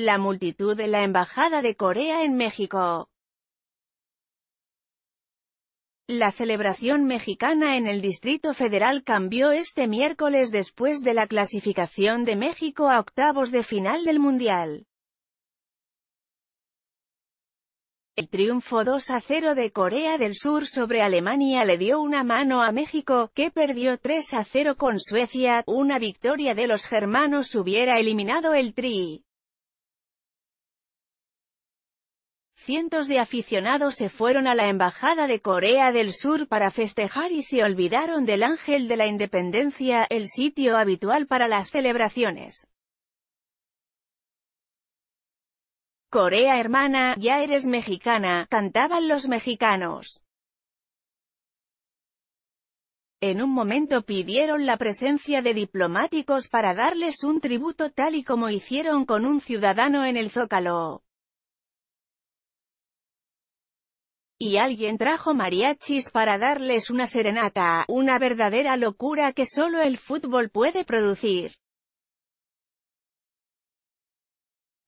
La multitud de la Embajada de Corea en México. La celebración mexicana en el Distrito Federal cambió este miércoles después de la clasificación de México a octavos de final del Mundial. El triunfo 2 a 0 de Corea del Sur sobre Alemania le dio una mano a México, que perdió 3 a 0 con Suecia, una victoria de los germanos hubiera eliminado el tri. Cientos de aficionados se fueron a la Embajada de Corea del Sur para festejar y se olvidaron del Ángel de la Independencia, el sitio habitual para las celebraciones. Corea hermana, ya eres mexicana, cantaban los mexicanos. En un momento pidieron la presencia de diplomáticos para darles un tributo tal y como hicieron con un ciudadano en el Zócalo. y alguien trajo mariachis para darles una serenata, una verdadera locura que solo el fútbol puede producir.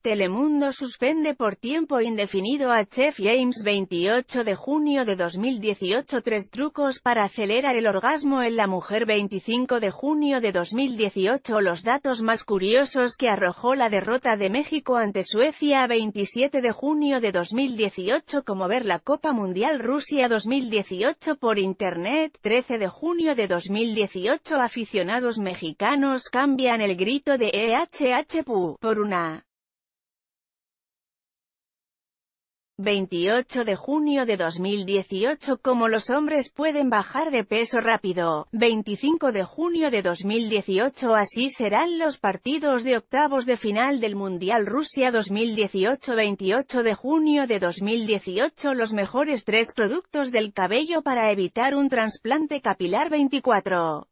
Telemundo suspende por tiempo indefinido a Chef James 28 de junio de 2018 Tres trucos para acelerar el orgasmo en la mujer 25 de junio de 2018 Los datos más curiosos que arrojó la derrota de México ante Suecia 27 de junio de 2018 Como ver la Copa Mundial Rusia 2018 por Internet 13 de junio de 2018 Aficionados mexicanos cambian el grito de EHHP por una 28 de junio de 2018 Como los hombres pueden bajar de peso rápido, 25 de junio de 2018 Así serán los partidos de octavos de final del Mundial Rusia 2018 28 de junio de 2018 Los mejores tres productos del cabello para evitar un trasplante capilar 24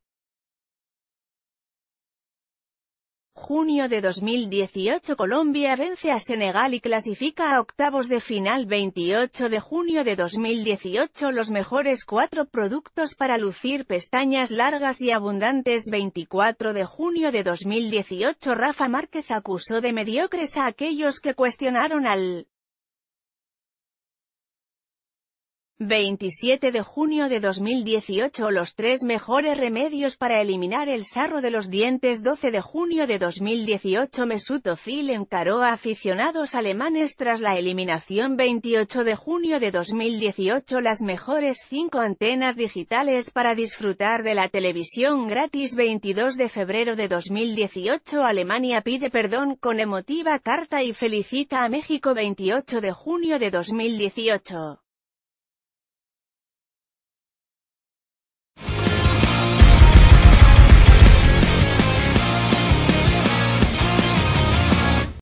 Junio de 2018 Colombia vence a Senegal y clasifica a octavos de final 28 de junio de 2018 los mejores cuatro productos para lucir pestañas largas y abundantes 24 de junio de 2018 Rafa Márquez acusó de mediocres a aquellos que cuestionaron al 27 de junio de 2018 Los tres mejores remedios para eliminar el sarro de los dientes 12 de junio de 2018 Mesut Özil encaró a aficionados alemanes tras la eliminación 28 de junio de 2018 Las mejores cinco antenas digitales para disfrutar de la televisión gratis 22 de febrero de 2018 Alemania pide perdón con emotiva carta y felicita a México 28 de junio de 2018